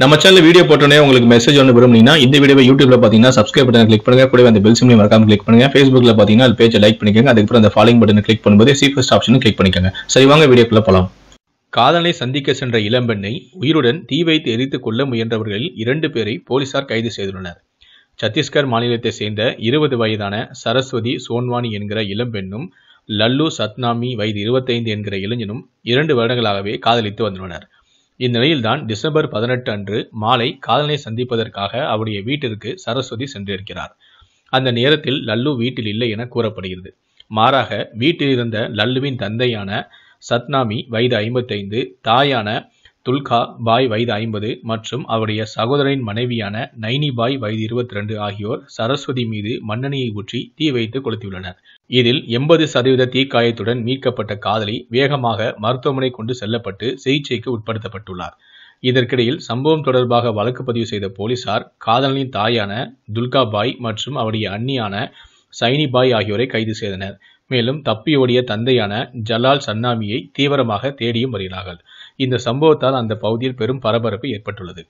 நம்ம channel video போட்டோன்னே உங்களுக்கு மெசேஜ் ஒன்று விரும்புனீங்கன்னா இந்த வீடியோ யூடியூப்ல பார்த்தீங்கன்னா சப்ஸ்கிரைப் பட்டன் கிளிக் பண்ணுங்க கூட அந்த பெல் சிம்லையும் மறக்காம கிளிக் பண்ணுங்க ஃபேஸ்புக்ல பார்த்தீங்கன்னா அது பேஜை லைக் பண்ணிக்கோங்க அதுக்கப்புறம் அந்த ஃபாலோயிங் பட்டன் கிளிக் பண்ணும்போது சீஃபஸ்ட் ஆப்ஷனும் கிளிக் பண்ணிக்கோங்க சரி வாங்க வீடியோக்குள்ள போகலாம் காதலை சந்திக்க சென்ற இளம்பெண்ணை உயிருடன் தீ வைத்து எரித்து கொள்ள முயன்றவர்களில் இரண்டு பேரை போலீசார் கைது செய்துள்ளனர் சத்தீஸ்கர் மாநிலத்தை சேர்ந்த இருபது வயதான சரஸ்வதி சோன்வானி என்கிற இளம்பெண்ணும் லல்லு சத்னாமி வயது இருபத்தைந்து என்கிற இளைஞனும் இரண்டு வருடங்களாகவே காதலித்து வந்துள்ளனர் இந்நிலையில்தான் டிசம்பர் பதினெட்டு அன்று மாலை காதலனை சந்திப்பதற்காக அவருடைய வீட்டிற்கு சரஸ்வதி சென்றிருக்கிறார் அந்த நேரத்தில் லல்லு வீட்டில் இல்லை என கூறப்படுகிறது மாறாக வீட்டில் இருந்த லல்லுவின் தந்தையான சத்னாமி வயது ஐம்பத்தைந்து தாயான துல்கா பாய் வயது ஐம்பது மற்றும் அவருடைய சகோதரின் மனைவியான நைனி பாய் வயது இருபத்தி ரெண்டு ஆகியோர் சரஸ்வதி மீது மண்ணெண்ணையை ஊற்றி தீ வைத்து கொளுத்தியுள்ளனர் இதில் எண்பது சதவீத தீக்காயத்துடன் மீட்கப்பட்ட காதலி வேகமாக மருத்துவமனை கொண்டு செல்லப்பட்டு சிகிச்சைக்கு உட்படுத்தப்பட்டுள்ளார் இதற்கிடையில் சம்பவம் தொடர்பாக வழக்கு பதிவு செய்த போலீசார் காதலனின் தாயான துல்கா பாய் மற்றும் அவருடைய அண்ணியான சைனிபாய் ஆகியோரை கைது செய்தனர் மேலும் தப்பியோடிய தந்தையான ஜலால் சன்னாமியை தீவிரமாக தேடியும் வருகிறார்கள் இந்த சம்பவத்தால் அந்த பகுதியில் பெரும் பரபரப்பு ஏற்பட்டுள்ளது